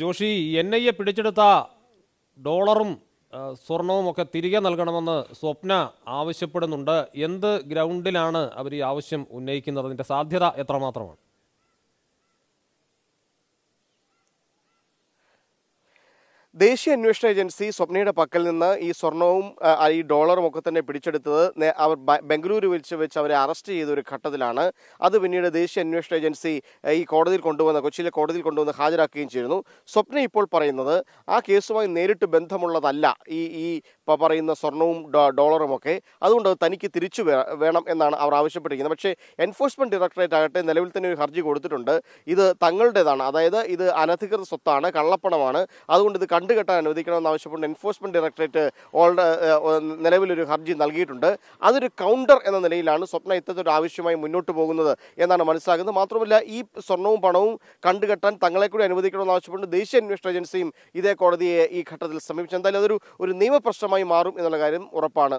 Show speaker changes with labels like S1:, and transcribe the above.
S1: Joshi N I A പിടിച്ചെടുത്ത ഡോളറും സ്വർണവും ഒക്കെ തിരികെ നൽകണമെന്ന് സ്വപ്ന ആവശ്യപ്പെടുന്നുണ്ട് എന്ത് ഗ്രൗണ്ടിലാണ് അവർ ഈ ആവശ്യം ഉന്നയിക്കുന്നത് അതിൻ്റെ സാധ്യത എത്രമാത്രമാണ്
S2: ദേശീയ അന്വേഷണ ഏജൻസി സ്വപ്നയുടെ പക്കൽ നിന്ന് ഈ സ്വർണവും ഈ ഡോളറും ഒക്കെ തന്നെ പിടിച്ചെടുത്തത് അവർ ബംഗളൂരു വെച്ച് വെച്ച് അവരെ അറസ്റ്റ് ചെയ്ത ഒരു ഘട്ടത്തിലാണ് അത് പിന്നീട് ദേശീയ അന്വേഷണ ഏജൻസി ഈ കോടതിയിൽ കൊണ്ടുവന്ന കൊച്ചിയിലെ കോടതിയിൽ കൊണ്ടുവന്ന് ഹാജരാക്കുകയും ചെയ്യുന്നു സ്വപ്ന ഇപ്പോൾ പറയുന്നത് ആ കേസുമായി നേരിട്ട് ബന്ധമുള്ളതല്ല ഈ ഈ പറയുന്ന സ്വർണവും ഡോളറും ഒക്കെ അതുകൊണ്ട് തനിക്ക് തിരിച്ചു വേണം എന്നാണ് അവർ ആവശ്യപ്പെട്ടിരിക്കുന്നത് പക്ഷേ എൻഫോഴ്സ്മെന്റ് ഡയറക്ടറേറ്റ് ആകട്ടെ നിലവിൽ തന്നെ ഒരു ഹർജി കൊടുത്തിട്ടുണ്ട് ഇത് തങ്ങളുടേതാണ് അതായത് ഇത് അനധികൃത സ്വത്താണ് കള്ളപ്പണമാണ് അതുകൊണ്ട് ഇത് കെട്ടാൻ അനുവദിക്കണമെന്ന് ആവശ്യപ്പെട്ട് എൻഫോഴ്സ്മെന്റ് ഡയറക്ടറേറ്റ് ഓൾഡ് നിലവിലൊരു ഹർജി നൽകിയിട്ടുണ്ട് അതൊരു കൗണ്ടർ എന്ന നിലയിലാണ് സ്വപ്ന ഇത്തരത്തിലൊരു ആവശ്യമായി മുന്നോട്ട് പോകുന്നത് എന്നാണ് മനസ്സിലാകുന്നത് മാത്രമല്ല ഈ സ്വർണവും പണവും കണ്ടുകെട്ടാൻ തങ്ങളെ കൂടി അനുവദിക്കണമെന്ന് ആവശ്യപ്പെട്ട് ദേശീയ അന്വേഷണ ഏജൻസിയും ഇതേ കോടതിയെ ഈ ഘട്ടത്തിൽ സമീപിച്ചു എന്തായാലും അതൊരു ഒരു നിയമപ്രശ്നമായി മാറും എന്നുള്ള കാര്യം ഉറപ്പാണ്